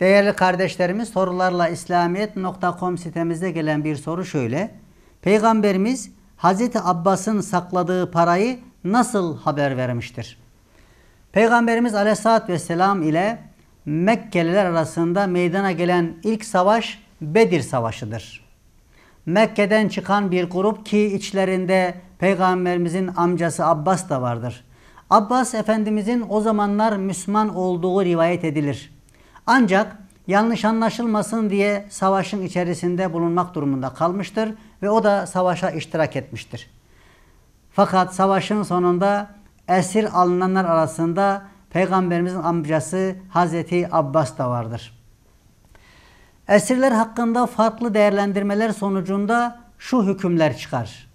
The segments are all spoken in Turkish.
Değerli kardeşlerimiz sorularla İslamiyet.com sitemizde gelen bir soru şöyle. Peygamberimiz Hazreti Abbas'ın sakladığı parayı nasıl haber vermiştir? Peygamberimiz Aleyhisselatü vesselam ile Mekkeliler arasında meydana gelen ilk savaş Bedir Savaşı'dır. Mekke'den çıkan bir grup ki içlerinde Peygamberimizin amcası Abbas da vardır. Abbas Efendimizin o zamanlar Müslüman olduğu rivayet edilir. Ancak yanlış anlaşılmasın diye savaşın içerisinde bulunmak durumunda kalmıştır ve o da savaşa iştirak etmiştir. Fakat savaşın sonunda esir alınanlar arasında Peygamberimizin amcası Hazreti Abbas da vardır. Esirler hakkında farklı değerlendirmeler sonucunda şu hükümler çıkar.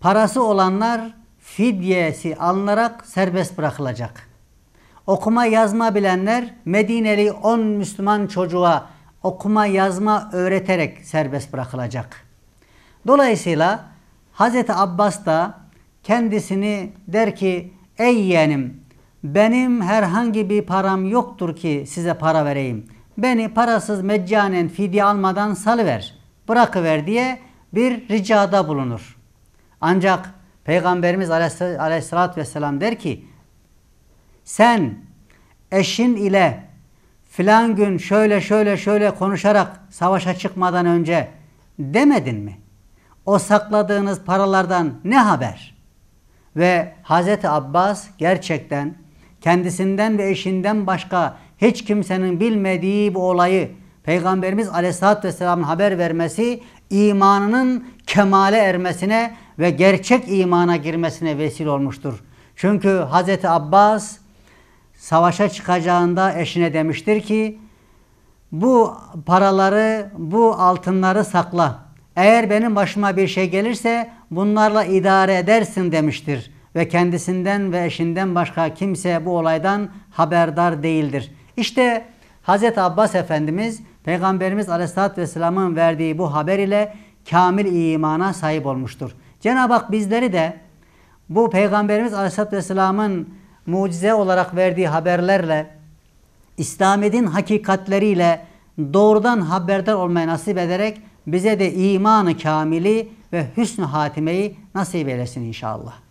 Parası olanlar fidyesi alınarak serbest bırakılacak. Okuma yazma bilenler Medineli 10 Müslüman çocuğa okuma yazma öğreterek serbest bırakılacak. Dolayısıyla Hz. Abbas da kendisini der ki ey yeğenim benim herhangi bir param yoktur ki size para vereyim. Beni parasız meccanen fidye almadan salıver, bırakıver diye bir ricada bulunur. Ancak Peygamberimiz aleyhissalatü vesselam der ki sen eşin ile filan gün şöyle şöyle şöyle konuşarak savaşa çıkmadan önce demedin mi? O sakladığınız paralardan ne haber? Ve Hazreti Abbas gerçekten kendisinden ve eşinden başka hiç kimsenin bilmediği bu olayı Peygamberimiz Aleyhisselatü Vesselam'ın haber vermesi imanının kemale ermesine ve gerçek imana girmesine vesile olmuştur. Çünkü Hazreti Abbas savaşa çıkacağında eşine demiştir ki bu paraları, bu altınları sakla. Eğer benim başıma bir şey gelirse bunlarla idare edersin demiştir. Ve kendisinden ve eşinden başka kimse bu olaydan haberdar değildir. İşte Hz. Abbas Efendimiz Peygamberimiz Aleyhisselatü Vesselam'ın verdiği bu haber ile kamil imana sahip olmuştur. Cenab-ı Hak bizleri de bu Peygamberimiz Aleyhisselatü Vesselam'ın mucize olarak verdiği haberlerle, İslamiyet'in hakikatleriyle doğrudan haberdar olmayı nasip ederek bize de imanı kamili ve hüsnü hatimeyi nasip eylesin inşallah.